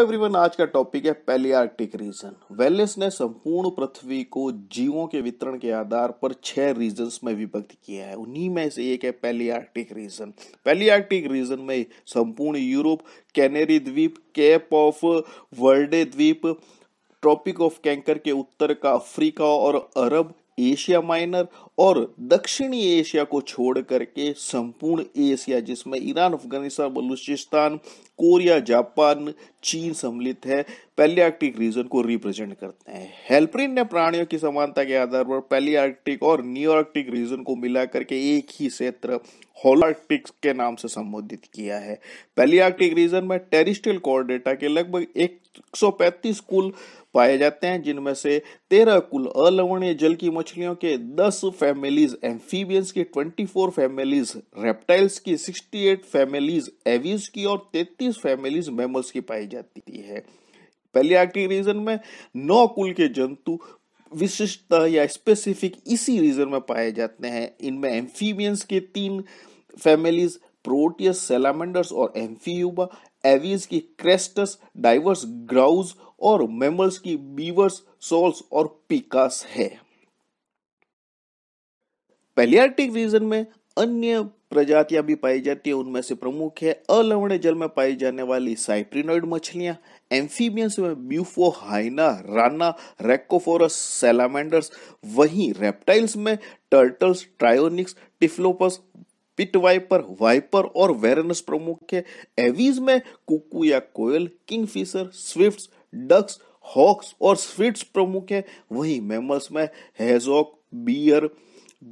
Everyone आज का topic है पेलियार्टिक रीजन वेलिस ने संपूर्ण पृथ्वी को जीवों के वितरण के आधार पर छह रीजन में विभक्त किया है उन्हीं में से एक है पेलियार्टिक रीजन पेलियार्टिक रीजन में संपूर्ण यूरोप कैनेरी द्वीप कैप ऑफ वर्डे द्वीप ट्रॉपिक ऑफ कैंकर के उत्तर का अफ्रीका और अरब एशिया माइनर और दक्षिणी एशिया को छोड़ करके संपूर्ण एशिया जिसमें Iran Afghanistan Baluchistan Korea Japan चीन सम्मिलित है पहले पैलियार्कटिक रीजन को रिप्रेजेंट करते हैं हेल्प्रिन ने प्राणियों की समानता के आधार पर पहले पैलियार्कटिक और न्यू न्यूआर्कटिक रीजन को मिला करके एक ही क्षेत्र होलार्कटिक के नाम से संबोधित किया है पहले पैलियार्कटिक रीजन में टेरिस्टल कोर डेटा के लगभग एक कुल पाए जाते हैं जिनमें से तेरह कुल अलवणीय जल की मछलियों के दस फैमिलीज एम्फीबियंस की ट्वेंटी फोर फैमिलीज रेप्टाइल्स की सिक्सटी एट फैमिलीज एवीज की और तैतीस फैमिलीज मेमल्स की पाई जाती है पहले आखिरी रीजन में नौ कुल के जंतु विशिष्टता या स्पेसिफिक इसी रीजन में पाए जाते हैं इनमें एम्फीबियंस के तीन फैमिलीज प्रोटियस सेलामेंडर्स और एम्फीयूबा एवीज की क्रेस्टस डाइवर्स ग्राउज और मेमल्स की बीवर्स सोल्स और पिकास है पेलियाटिक रीजन में अन्य प्रजातियां भी पाई जाती है उनमें से प्रमुख है अलवणे जल में पाई जाने वाली साइप्रिनोइड मछलियां एम्फीबियंस में ब्यूफो हाइना राना रेकोफोरस सेलामेंडर्स वहीं रेप्टाइल्स में turtles Trionyx Typhlops pit viper viper और वेरनस प्रमुख है एवीज में कुकू या कोयल किंगफिशर स्विफ्ट डक्स हॉक्स और स्विट्स प्रमुख है वहीं मेमल्स में हेजॉक बियर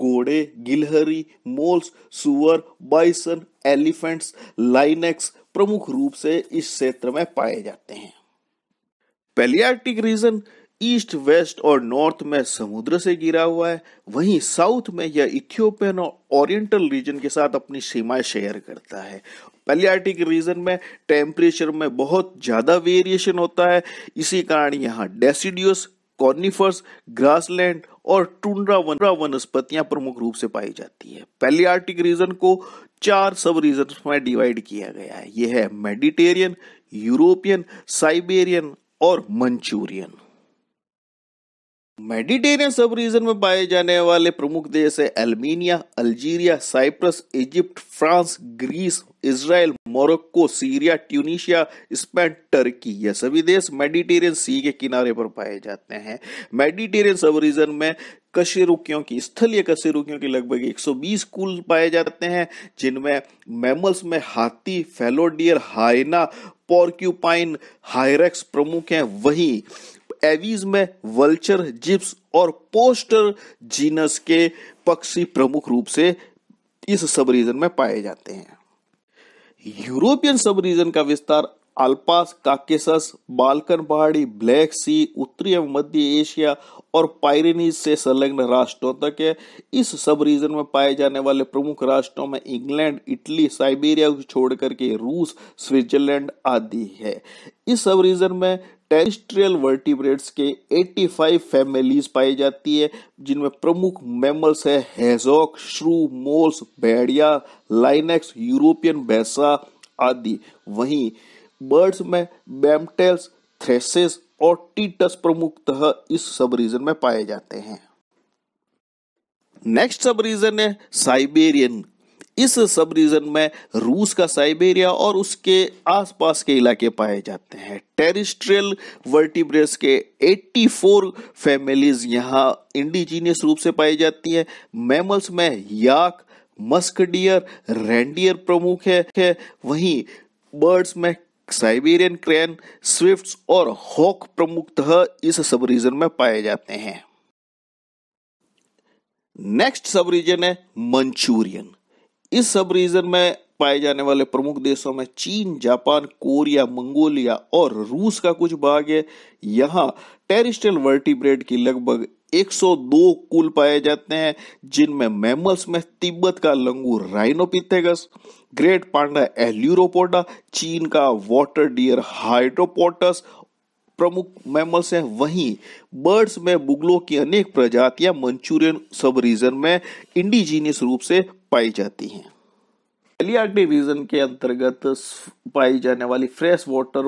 घोड़े गिलहरी मोल्स सुअर बाइसन एलिफेंट्स लाइनेक्स प्रमुख रूप से इस क्षेत्र में पाए जाते हैं पेलियार्टिक रीजन ईस्ट वेस्ट और नॉर्थ में समुद्र से गिरा हुआ है वहीं साउथ में यह इथियोपियन और ओरिएंटल रीजन के साथ अपनी सीमाएं शेयर करता है पैलियाटिक रीजन में टेम्परेचर में बहुत ज़्यादा वेरिएशन होता है इसी कारण यहाँ डेसिडियस कॉर्निफर्स ग्रासलैंड और टुंड्रा वन, वनस्पतियां प्रमुख रूप से पाई जाती है पैलियाटिक रीजन को चार सब रीजन में डिवाइड किया गया है यह है मेडिटेरियन यूरोपियन साइबेरियन और मंचूरियन मेडिटेरियन सब रीजन में पाए जाने वाले प्रमुख देश है Albania Algeria Cyprus Egypt France Greece Israel Morocco Syria Tunisia Spain Turkey ये सभी देश मेडिटेरियन सी के किनारे पर पाए जाते हैं मेडिटेरियन सब रीजन में कशेरुकियों की स्थलीय कशेरुकियों की लगभग 120 कुल पाए जाते हैं जिनमें मैमल्स में हाथी फेलोडियर हाइना पॉर्क्यूपाइन हायरेक्स प्रमुख हैं वहीं एवीज में वल्चर जिप्स और पोस्टर जीनस के पक्षी प्रमुख रूप से इस सब रीजन में पाए जाते हैं यूरोपियन सब रीजन का विस्तार अल्पास काकेसस बालकन पहाड़ी ब्लैक सी उत्तरी एवं मध्य एशिया और पायरेनीज से संलग्न राष्ट्रों तक है इस सब रीजन में पाए जाने वाले प्रमुख राष्ट्रों में इंग्लैंड इटली साइबेरिया को छोड़ करके रूस स्विट्जरलैंड आदि है इस सब रीजन में टेरिस्ट्रियल वर्टिब्रेट्स के 85 फैमिलीज पाई जाती है जिनमें प्रमुख मैमल्स है हेजोक श्रू मोल्स भेड़िया लाइनेक्स यूरोपियन भैंसा आदि वहीं बर्ड्स में बैमटेल्स थ्रेसेस और टीटस प्रमुखतः इस सब रीजन में पाए जाते हैं नेक्स्ट सब रीजन है साइबेरियन इस सब रीजन में रूस का साइबेरिया और उसके आसपास के इलाके पाए जाते हैं टेरिस्ट्रियल वर्टिब्रेस के 84 फैमिलीज यहाँ इंडिजीनियस रूप से पाई जाती है मैमल्स में याक मस्कडियर रेंडियर प्रमुख है, है वहीं बर्ड्स में साइबेरियन क्रैन स्विफ्ट और हॉक प्रमुखतः इस सब रीजन में पाए जाते हैं नेक्स्ट सब रीजन है मंचूरियन इस सब रीजन में पाए जाने वाले प्रमुख देशों में चीन जापान कोरिया मंगोलिया और रूस का कुछ भाग है यहाँ टेरिस्टल वर्टिब्रेड की लगभग 102 कुल पाए जाते हैं जिनमें मैमल्स में तिब्बत का लंगूर राइनोपिथेगस ग्रेट पांडा एल्यूरोपोडा चीन का वाटर डियर हाइड्रोपोटस प्रमुख मैमल्स हैं वहीं बर्ड्स में बुगलों की अनेक प्रजातियां मंचूरियन सब रीजन में इंडिजीनियस रूप से पाई जाती हैं एलियाक डिवीजन के अंतर्गत पाई जाने वाली फ्रेश वाटर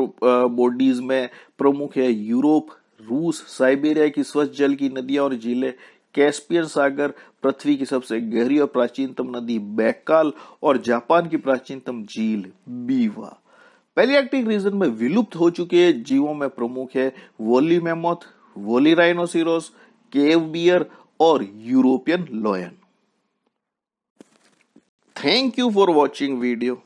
बॉडीज में प्रमुख है यूरोप रूस साइबेरिया की स्वच्छ जल की नदियां और झीले कैस्पियन सागर पृथ्वी की सबसे गहरी और प्राचीनतम नदी बैकाल और जापान की प्राचीनतम झील बीवा पेलियाक्टिक रीजन में विलुप्त हो चुके जीवों में प्रमुख है woolly mammoth woolly rhinoceros cave bear और European lion Thank you for watching video.